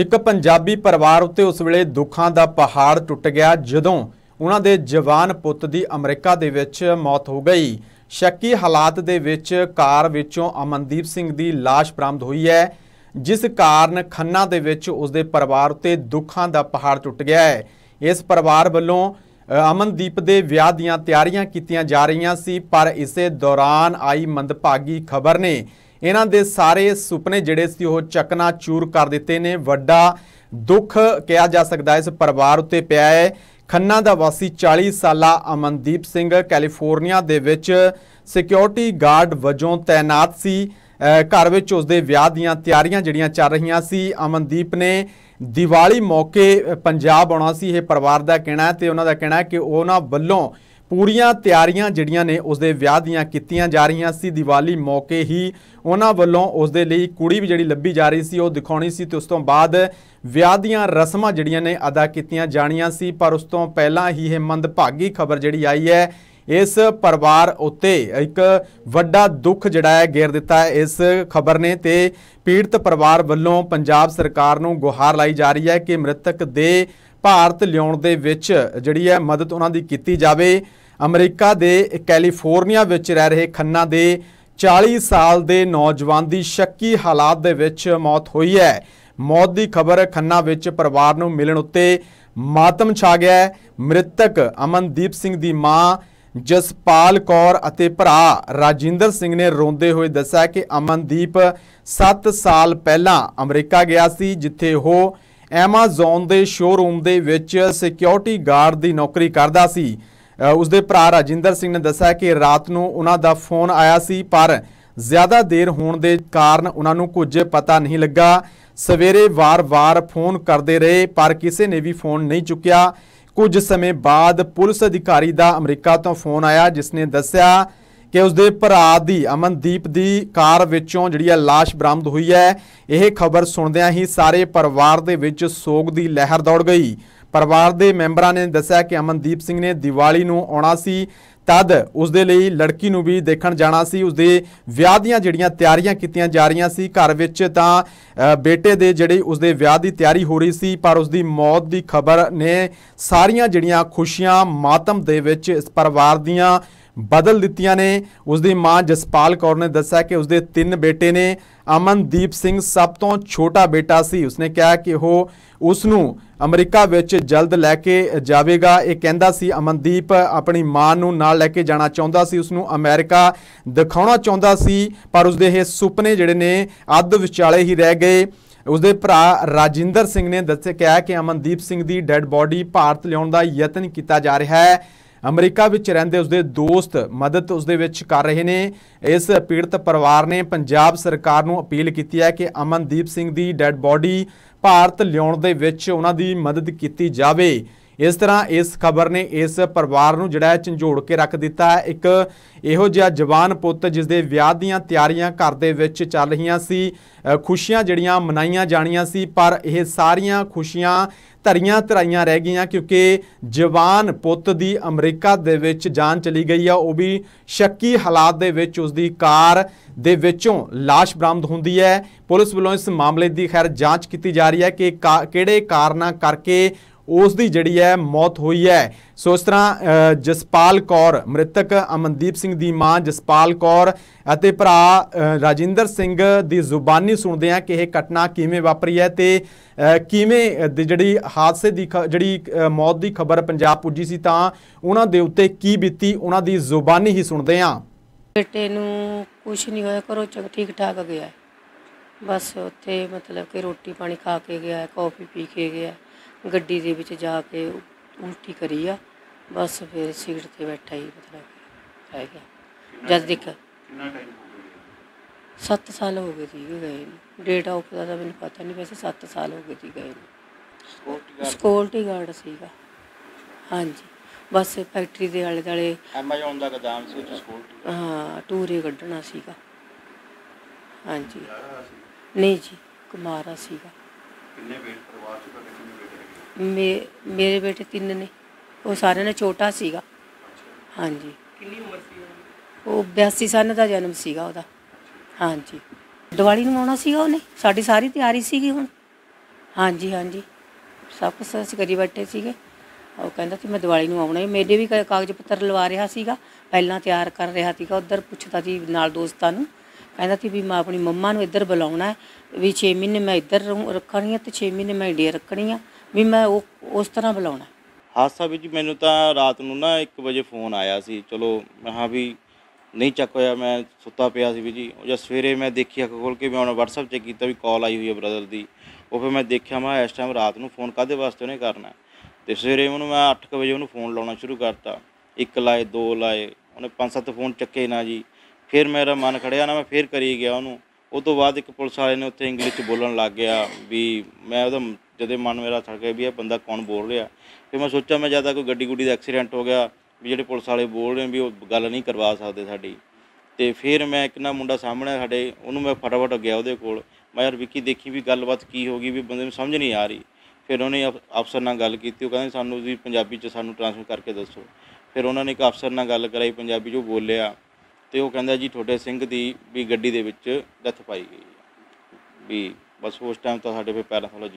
ਇੱਕ ਪੰਜਾਬੀ ਪਰਿਵਾਰ ਉੱਤੇ ਉਸ ਵੇਲੇ ਦੁੱਖਾਂ ਦਾ ਪਹਾੜ ਟੁੱਟ ਗਿਆ ਜਦੋਂ ਉਹਨਾਂ ਦੇ ਜਵਾਨ ਪੁੱਤ ਦੀ ਅਮਰੀਕਾ ਦੇ ਵਿੱਚ ਮੌਤ ਹੋ ਗਈ ਸ਼ੱਕੀ ਹਾਲਾਤ ਦੇ ਵਿੱਚ ਕਾਰ ਵਿੱਚੋਂ ਅਮਨਦੀਪ ਸਿੰਘ ਦੀ লাশ ਬਰਾਮਦ ਹੋਈ ਹੈ ਜਿਸ ਕਾਰਨ ਖੰਨਾ ਦੇ ਵਿੱਚ ਉਸ ਦੇ ਪਰਿਵਾਰ ਉੱਤੇ ਦੁੱਖਾਂ ਦਾ ਪਹਾੜ ਟੁੱਟ ਗਿਆ ਹੈ ਇਸ ਪਰਿਵਾਰ ਵੱਲੋਂ ਅਮਨਦੀਪ ਦੇ ਵਿਆਹ ਦੀਆਂ ਤਿਆਰੀਆਂ ਕੀਤੀਆਂ ਜਾ ਰਹੀਆਂ ਸੀ ਪਰ ਇਸੇ ਦੌਰਾਨ ਆਈ ਮੰਦਭਾਗੀ ਖਬਰ ਨੇ ਇਹਨਾਂ ਦੇ ਸਾਰੇ ਸੁਪਨੇ ਜਿਹੜੇ ਸੀ ਉਹ ਚੱਕਨਾ ਚੂਰ ਕਰ ਦਿੱਤੇ ਨੇ ਵੱਡਾ ਦੁੱਖ ਕਿਹਾ ਜਾ ਸਕਦਾ ਇਸ ਪਰਿਵਾਰ ਉੱਤੇ ਪਿਆ ਹੈ ਖੰਨਾ ਦਾ ਵਾਸੀ 40 ਸਾਲਾ ਅਮਨਦੀਪ ਸਿੰਘ ਕੈਲੀਫੋਰਨੀਆ ਦੇ ਵਿੱਚ ਸਿਕਿਉਰਿਟੀ ਗਾਰਡ ਵਜੋਂ ਤਾਇਨਾਤ ਸੀ ਘਰ ਵਿੱਚ ਉਸਦੇ ਵਿਆਹ ਦੀਆਂ ਤਿਆਰੀਆਂ ਜਿਹੜੀਆਂ ਚੱਲ ਰਹੀਆਂ ਸੀ ਅਮਨਦੀਪ ਨੇ ਦੀਵਾਲੀ ਮੌਕੇ ਪੰਜਾਬ ਆਉਣਾ ਸੀ ਇਹ ਪਰਿਵਾਰ ਦਾ ਕਹਿਣਾ ਤੇ ਉਹਨਾਂ ਦਾ ਕਹਿਣਾ ਕਿ ਉਹਨਾਂ ਵੱਲੋਂ ਪੂਰੀਆਂ ਤਿਆਰੀਆਂ ਜਿਹੜੀਆਂ ਨੇ ਉਸ ਦੇ ਵਿਆਹ ਦੀਆਂ ਕੀਤੀਆਂ ਜਾ ਰਹੀਆਂ ਸੀ ਦੀਵਾਲੀ ਮੌਕੇ ਹੀ ਉਹਨਾਂ ਵੱਲੋਂ ਉਸ ਦੇ ਲਈ ਕੁੜੀ ਵੀ ਜਿਹੜੀ ਲੱਭੀ ਜਾ ਰਹੀ ਸੀ ਉਹ ਦਿਖਾਉਣੀ ਸੀ ਤੇ ਉਸ ਤੋਂ ਬਾਅਦ ਵਿਆਹ ਦੀਆਂ ਰਸਮਾਂ ਜਿਹੜੀਆਂ ਨੇ ਅਦਾ ਕੀਤੀਆਂ ਜਾਣੀਆਂ ਸੀ ਪਰ ਉਸ ਤੋਂ ਪਹਿਲਾਂ ਹੀ ਇਹ ਮੰਦਭਾਗੀ ਖਬਰ ਜਿਹੜੀ ਆਈ ਹੈ ਇਸ ਪਰਿਵਾਰ ਉੱਤੇ ਇੱਕ ਵੱਡਾ ਦੁੱਖ ਜਿਹੜਾ ਹੈ ਗੇਰ ਦਿੱਤਾ ਹੈ ਇਸ ਖਬਰ ਨੇ ਤੇ ਪੀੜਤ ਪਰਿਵਾਰ ਵੱਲੋਂ ਪੰਜਾਬ ਸਰਕਾਰ ਨੂੰ ਗੁਹਾਰ ਲਾਈ ਜਾ ਰਹੀ ਹੈ ਕਿ ਮ੍ਰਿਤਕ ਦੇ ਭਾਰਤ ਲਿਆਉਣ ਦੇ ਵਿੱਚ ਜਿਹੜੀ ਹੈ ਮਦਦ ਉਹਨਾਂ ਦੀ ਕੀਤੀ ਜਾਵੇ ਅਮਰੀਕਾ ਦੇ ਕੈਲੀਫੋਰਨੀਆ ਵਿੱਚ ਰਹਿ ਰਹੇ ਖੰਨਾ ਦੇ 40 ਸਾਲ ਦੇ ਨੌਜਵਾਨ ਦੀ ਸ਼ੱਕੀ ਹਾਲਾਤ ਦੇ ਵਿੱਚ ਮੌਤ ਹੋਈ ਹੈ ਮੌਤ ਦੀ ਖਬਰ ਖੰਨਾ ਵਿੱਚ ਪਰਿਵਾਰ ਨੂੰ ਮਿਲਣ ਉੱਤੇ ਮਾਤਮ ਛਾ ਗਿਆ ਮ੍ਰਿਤਕ ਅਮਨਦੀਪ ਸਿੰਘ ਦੀ ਮਾਂ ਜਸਪਾਲ ਕੌਰ ਅਤੇ ਭਰਾ ਰਾਜਿੰਦਰ ਸਿੰਘ ਨੇ ਰੋਂਦੇ ਹੋਏ ਦੱਸਿਆ ਕਿ ਅਮਨਦੀਪ 7 ਸਾਲ ਪਹਿਲਾਂ ਅਮਰੀਕਾ ਗਿਆ ਸੀ ਜਿੱਥੇ ਉਹ ਐਮਾਜ਼ਨ ਦੇ ਸ਼ੋਰੂਮ ਦੇ ਵਿੱਚ ਸਿਕਿਉਰਿਟੀ ਗਾਰਡ ਦੀ ਨੌਕਰੀ ਕਰਦਾ ਸੀ ਉਸ ਦੇ ਭਰਾ ਰਾਜਿੰਦਰ ਸਿੰਘ ਨੇ ਦੱਸਿਆ ਕਿ ਰਾਤ ਨੂੰ ਉਹਨਾਂ ਦਾ ਫੋਨ ਆਇਆ ਸੀ ਪਰ ਜ਼ਿਆਦਾ ਦੇਰ ਹੋਣ ਦੇ ਕਾਰਨ ਉਹਨਾਂ ਨੂੰ ਕੁਝ ਪਤਾ ਨਹੀਂ ਲੱਗਾ ਸਵੇਰੇ ਵਾਰ-ਵਾਰ ਫੋਨ ਕਰਦੇ ਰਹੇ ਪਰ ਕਿਸੇ ਨੇ ਵੀ ਫੋਨ ਨਹੀਂ ਚੁੱਕਿਆ ਕੁਝ ਸਮੇਂ ਬਾਅਦ ਪੁਲਿਸ ਅਧਿਕਾਰੀ ਦਾ ਅਮਰੀਕਾ ਤੋਂ ਫੋਨ ਆਇਆ ਜਿਸ ਨੇ ਦੱਸਿਆ ਕਿ ਉਸਦੇ ਭਰਾ ਦੀ ਅਮਨਦੀਪ ਦੀ ਕਾਰ ਵਿੱਚੋਂ ਜਿਹੜੀ ਹੈ লাশ ਬਰਾਮਦ ਹੋਈ ਹੈ ਇਹ ਖਬਰ ਸੁਣਦਿਆਂ ਹੀ ਸਾਰੇ ਪਰਿਵਾਰ ਦੇ ਵਿੱਚ ਸੋਗ ਦੀ ਲਹਿਰ ਦੌੜ ਗਈ ਪਰਿਵਾਰ ਦੇ ਮੈਂਬਰਾਂ ਨੇ ਦੱਸਿਆ ਕਿ ਅਮਨਦੀਪ ਸਿੰਘ ਨੇ ਦੀਵਾਲੀ ਨੂੰ ਆਉਣਾ ਸੀ ਤਦ ਉਸ ਦੇ ਲਈ ਲੜਕੀ ਨੂੰ ਵੀ ਦੇਖਣ ਜਾਣਾ ਸੀ ਉਸ ਦੇ ਵਿਆਹ ਦੀਆਂ ਜਿਹੜੀਆਂ ਤਿਆਰੀਆਂ ਕੀਤੀਆਂ ਜਾ ਰਹੀਆਂ ਸੀ ਘਰ ਵਿੱਚ ਤਾਂ ਬੇਟੇ ਦੇ ਜਿਹੜੇ ਉਸ ਦੇ ਵਿਆਹ ਦੀ ਤਿਆਰੀ ਹੋ ਰਹੀ ਸੀ ਪਰ ਉਸ ਦੀ ਮੌਤ ਦੀ ਖਬਰ ਨੇ ਸਾਰੀਆਂ ਜਿਹੜੀਆਂ ਖੁਸ਼ੀਆਂ ਮਾਤਮ ਦੇ ਵਿੱਚ ਇਸ ਪਰਿਵਾਰ ਦੀਆਂ ਬਦਲ ਦਿੱਤੀਆਂ ਨੇ ਉਸ ਦੀ ਮਾਂ ਜਸਪਾਲ ਕੌਰ ਨੇ ਦੱਸਿਆ ਕਿ ਉਸ ਦੇ ਤਿੰਨ ਬੇਟੇ ਨੇ ਅਮਨਦੀਪ ਸਿੰਘ ਸਭ ਤੋਂ ਛੋਟਾ ਬੇਟਾ ਸੀ ਉਸਨੇ ਕਿਹਾ ਕਿ ਉਹ ਉਸ ਨੂੰ ਅਮਰੀਕਾ ਵਿੱਚ ਜਲਦ ਲੈ ਕੇ ਜਾਵੇਗਾ ਇਹ ਕਹਿੰਦਾ ਸੀ ਅਮਨਦੀਪ ਆਪਣੀ ਮਾਂ ਨੂੰ ਨਾਲ ਲੈ ਕੇ ਜਾਣਾ ਚਾਹੁੰਦਾ ਸੀ ਉਸ ਨੂੰ ਅਮਰੀਕਾ ਦਿਖਾਉਣਾ ਚਾਹੁੰਦਾ ਸੀ ਪਰ ਉਸ ਦੇ ਇਹ ਸੁਪਨੇ ਜਿਹੜੇ ਨੇ ਅੱਧ ਵਿਚਾਲੇ ਹੀ ਰਹਿ ਗਏ ਉਸਦੇ ਭਰਾ ਰਾਜਿੰਦਰ ਸਿੰਘ ਨੇ ਦੱਸਿਆ ਕਿ ਅਮਨਦੀਪ ਸਿੰਘ ਦੀ ਡੈੱਡ ਬਾਡੀ ਭਾਰਤ ਲਿਆਉਣ ਦਾ ਯਤਨ ਕੀਤਾ ਜਾ ਰਿਹਾ ਹੈ ਅਮਰੀਕਾ ਵਿੱਚ ਰਹਿੰਦੇ ਉਸਦੇ ਦੋਸਤ ਮਦਦ ਉਸਦੇ ਵਿੱਚ ਕਰ ਰਹੇ ਨੇ ਇਸ ਪੀੜਤ ਪਰਿਵਾਰ ਨੇ ਪੰਜਾਬ ਸਰਕਾਰ ਨੂੰ ਅਪੀਲ ਕੀਤੀ ਹੈ ਕਿ ਅਮਨਦੀਪ ਸਿੰਘ ਦੀ ਡੈੱਡ ਬਾਡੀ ਭਾਰਤ ਲਿਆਉਣ ਦੇ ਵਿੱਚ ਉਹਨਾਂ ਦੀ ਮਦਦ ਕੀਤੀ ਜਾਵੇ ਇਸ ਤਰ੍ਹਾਂ ਇਸ ਖਬਰ ਨੇ ਇਸ ਪਰਿਵਾਰ ਨੂੰ ਜਿਹੜਾ ਝੰਜੋੜ ਕੇ ਰੱਖ ਦਿੱਤਾ ਹੈ ਇੱਕ ਇਹੋ ਜਿਹਾ ਜਵਾਨ ਪੁੱਤ ਜਿਸ ਦੇ ਵਿਆਹ ਦੀਆਂ ਤਿਆਰੀਆਂ ਘਰ ਦੇ ਵਿੱਚ ਚੱਲ ਰਹੀਆਂ ਸੀ ਖੁਸ਼ੀਆਂ ਜਿਹੜੀਆਂ ਮਨਾਈਆਂ ਜਾਣੀਆਂ ਸੀ ਪਰ ਇਹ ਸਾਰੀਆਂ ਖੁਸ਼ੀਆਂ ਧਰੀਆਂ ਧਰਾਈਆਂ ਰਹਿ ਗਈਆਂ ਕਿਉਂਕਿ ਜਵਾਨ ਪੁੱਤ ਦੀ ਅਮਰੀਕਾ ਦੇ ਵਿੱਚ ਜਾਨ ਚਲੀ ਗਈ ਆ ਉਹ ਵੀ ਸ਼ੱਕੀ ਹਾਲਾਤ ਦੇ ਵਿੱਚ ਉਸ ਦੀ ਕਾਰ ਦੇ ਵਿੱਚੋਂ লাশ ਬਰਾਮਦ ਹੁੰਦੀ ਹੈ ਪੁਲਿਸ ਵੱਲੋਂ ਇਸ ਮਾਮਲੇ ਦੀ ਖੈਰ ਜਾਂਚ ਕੀਤੀ ਜਾ ਰਹੀ ਹੈ ਕਿ ਕਿਹੜੇ ਕਾਰਨਾਂ ਕਰਕੇ ਉਸ ਦੀ ਜਿਹੜੀ ਹੈ ਮੌਤ ਹੋਈ ਹੈ ਸੋ ਇਸ ਤਰ੍ਹਾਂ ਜਸਪਾਲ ਕੌਰ ਮ੍ਰਿਤਕ ਅਮਨਦੀਪ ਸਿੰਘ ਦੀ ਮਾਂ ਜਸਪਾਲ ਕੌਰ ਅਤੇ ਭਰਾ ਰਾਜਿੰਦਰ ਸਿੰਘ ਦੀ ਜ਼ੁਬਾਨੀ ਸੁਣਦੇ ਆ ਕਿ ਇਹ ਘਟਨਾ ਕਿਵੇਂ ਵਾਪਰੀ ਹੈ ਤੇ ਕਿਵੇਂ ਜਿਹੜੀ ਹਾਦਸੇ ਦੀ ਜਿਹੜੀ ਮੌਤ ਦੀ ਖਬਰ ਪੰਜਾਬ ਪੁੱਜੀ ਸੀ ਤਾਂ ਉਹਨਾਂ ਦੇ ਉੱਤੇ ਕੀ ਬੀਤੀ ਉਹਨਾਂ ਦੀ ਜ਼ੁਬਾਨੀ ਹੀ ਸੁਣਦੇ ਆ ਬੇਟੇ ਨੂੰ ਕੁਝ ਨਹੀਂ ਹੋਇਆ ਕਰੋ ਚੰਗ ਠੀਕ ਠਾਕ ਗਿਆ ਬਸ ਉੱਥੇ ਮਤਲਬ ਕਿ ਰੋਟੀ ਪਾਣੀ ਖਾ ਕੇ ਗਿਆ ਕਾਫੀ ਪੀ ਕੇ ਗਿਆ ਗੱਡੀ ਦੇ ਵਿੱਚ ਜਾ ਕੇ ਉਲਟੀ ਕਰੀ ਆ ਬਸ ਫਿਰ ਸੀਟ ਤੇ ਬੈਠਾ ਹੀ ਮਤਲਬ ਰਹਿ ਗਿਆ ਜਦ ਦੇਖ ਕਿੰਨਾ ਟਾਈਮ ਹੋ ਗਿਆ 7 ਸਾਲ ਹੋ ਗਏ ਸੀ ਗਏ ਡੇਟ ਆਫ ਦਾ ਤਾਂ ਮੈਨੂੰ ਪਤਾ ਨਹੀਂ ਵੈਸੇ 7 ਸਾਲ ਹੋ ਗਏ ਸੀ ਗਏ ਨੂੰ ਸਕਿਉਰਟੀ ਗਾਰਡ ਸੀਗਾ ਹਾਂਜੀ ਬਸ ਫੈਕਟਰੀ ਦੇ ਆਲੇ ਦਾਲੇ ਐਮਾਜ਼ਨ ਦਾ ਗਦਾਮ ਸੀ ਉਹ ਸਕਿਉਰਟੀ ਹਾਂ ਟੂਰੇ ਕੱਢਣਾ ਸੀਗਾ ਹਾਂਜੀ ਨਹੀਂ ਜੀ ਕੁਮਾਰਾ ਸੀਗਾ ਕਿੰਨੇ ਬੇਟ ਪਰਿਵਾਰ ਚ ਕਿੰਨੇ ਮੇ ਮੇਰੇ ਬੇਟੇ ਤਿੰਨ ਨੇ ਉਹ ਸਾਰਿਆਂ ਨੇ ਛੋਟਾ ਸੀਗਾ ਹਾਂਜੀ ਕਿੰਨੀ ਉਮਰ ਸੀ ਉਹ 82 ਸਾਲ ਦਾ ਜਨਮ ਸੀਗਾ ਉਹਦਾ ਹਾਂਜੀ ਦੀਵਾਲੀ ਨੂੰ ਆਉਣਾ ਸੀਗਾ ਉਹਨੇ ਸਾਡੀ ਸਾਰੀ ਤਿਆਰੀ ਸੀਗੀ ਹੁਣ ਹਾਂਜੀ ਹਾਂਜੀ ਸਭ ਕੁਝ ਅਸੀਂ ਕਰੀ ਬੈਠੇ ਸੀਗੇ ਉਹ ਕਹਿੰਦਾ ਕਿ ਮੈਂ ਦੀਵਾਲੀ ਨੂੰ ਆਉਣਾ ਹੈ ਮੇਰੇ ਵੀ ਕਾਗਜ਼ ਪੱਤਰ ਲਵਾ ਰਿਹਾ ਸੀਗਾ ਪਹਿਲਾਂ ਤਿਆਰ ਕਰ ਰਿਹਾ ਸੀਗਾ ਉਧਰ ਪੁੱਛਦਾ ਜੀ ਨਾਲ ਦੋਸਤਾਂ ਨੂੰ ਕਹਿੰਦਾ ਕਿ ਵੀ ਮੈਂ ਆਪਣੀ ਮੰਮਾ ਨੂੰ ਇੱਧਰ ਬੁਲਾਉਣਾ ਵੀ 6 ਮਹੀਨੇ ਮੈਂ ਇੱਧਰ ਰੱਖਣੀ ਆ ਤੇ 6 ਮਹੀਨੇ ਮੈਂ ਇੰਡੀਆ ਰੱਖਣੀ ਆ ਵੀ ਮੈਂ ਉਹ ਉਸ ਤਰ੍ਹਾਂ ਬੁਲਾਉਣਾ ਹਾਸਾ ਵਿੱਚ ਜੀ ਮੈਨੂੰ ਤਾਂ ਰਾਤ ਨੂੰ ਨਾ 1 ਵਜੇ ਫੋਨ ਆਇਆ ਸੀ ਚਲੋ ਮੈਂ ਹਾਂ ਵੀ ਨਹੀਂ ਚੱਕ ਹੋਇਆ ਮੈਂ ਸੁੱਤਾ ਪਿਆ ਸੀ ਵੀ ਜੀ ਜਾਂ ਸਵੇਰੇ ਮੈਂ ਦੇਖੀ ਅੱਖ ਖੋਲ ਕੇ ਮੈਂ ਉਹਨਾਂ WhatsApp 'ਤੇ ਕੀਤਾ ਵੀ ਕਾਲ ਆਈ ਹੋਈ ਹੈ ਬ੍ਰਦਰ ਦੀ ਉਹ ਫਿਰ ਮੈਂ ਦੇਖਿਆ ਮੈਂ ਇਸ ਟਾਈਮ ਰਾਤ ਨੂੰ ਫੋਨ ਕਾਦੇ ਵਾਸਤੇ ਉਹਨੇ ਕਰਨਾ ਤੇ ਸਵੇਰੇ ਉਹਨੂੰ ਮੈਂ 8 ਵਜੇ ਉਹਨੂੰ ਫੋਨ ਲਾਉਣਾ ਸ਼ੁਰੂ ਕਰਤਾ ਇੱਕ ਲਾਏ ਦੋ ਲਾਏ ਉਹਨੇ ਪੰਜ ਸੱਤ ਫੋਨ ਚੱਕੇ ਨਾ ਜੀ ਫਿਰ ਮੇਰਾ ਮਨ ਖੜਿਆ ਨਾ ਮੈਂ ਫਿਰ ਕਰੀ ਗਿਆ ਉਹਨੂੰ ਉਹ ਤੋਂ ਬਾਅਦ ਇੱਕ ਪੁਲਿਸ ਵਾਲੇ ਨੇ ਉੱਥੇ ਇੰਗਲਿਸ਼ 'ਚ ਬੋਲਣ ਲੱਗ ਗਿਆ ਵੀ ਮੈਂ ਉਹਦਾ ਜਦੇ ਮਨ ਮੇਰਾ ਥੜ ਗਿਆ ਵੀ ਇਹ ਬੰਦਾ ਕੌਣ ਬੋਲ ਰਿਹਾ ਫਿਰ ਮੈਂ ਸੋਚਿਆ ਮੈਂ ਜਿਆਦਾ ਕੋਈ ਗੱਡੀ ਗੁੱਡੀ ਦਾ ਐਕਸੀਡੈਂਟ ਹੋ ਗਿਆ ਵੀ ਜਿਹੜੇ ਪੁਲਿਸ ਵਾਲੇ ਬੋਲ ਰਹੇ ਵੀ ਉਹ ਗੱਲ ਨਹੀਂ ਕਰਵਾ ਸਕਦੇ ਸਾਡੀ ਤੇ ਫਿਰ ਮੈਂ ਇੱਕ ਨਾ ਮੁੰਡਾ ਸਾਹਮਣੇ ਸਾਡੇ ਉਹਨੂੰ ਮੈਂ ਫਟਾਫਟ ਗਿਆ ਉਹਦੇ ਕੋਲ ਮੈਂ ਯਾਰ ਵਿੱਕੀ ਦੇਖੀ ਵੀ ਗੱਲਬਾਤ ਕੀ ਹੋ ਗਈ ਵੀ ਬੰਦੇ ਨੂੰ ਸਮਝ ਨਹੀਂ ਆ ਰਹੀ ਫਿਰ ਉਹਨੇ ਅਫਸਰ ਨਾਲ ਗੱਲ ਕੀਤੀ ਉਹ ਕਹਿੰਦੇ ਸਾਨੂੰ ਵੀ ਪੰਜਾਬੀ 'ਚ ਸਾਨੂੰ ਟ੍ਰਾਂਸਫਰ ਕਰਕੇ ਦੱਸੋ ਫਿਰ ਉਹਨਾਂ ਨੇ ਇੱਕ ਅਫਸਰ ਨਾਲ ਗੱਲ ਕਰਾਈ ਪੰਜਾਬੀ 'ਚ ਉਹ ਬੋਲਿਆ ਤੇ ਉਹ ਕਹਿੰਦਾ ਜੀ ਤੁਹਾਡੇ ਸਿੰਘ ਦੀ ਵੀ ਗੱਡੀ ਦੇ ਵਿੱਚ ਡੈਥ ਪਾਈ ਗਈ ਵੀ ਬਸ ਉਸ ਟਾਈਮ ਤਾਂ ਸਾਡੇ ਫਿਰ ਪੈਰਾਥੋਲੋਜੀ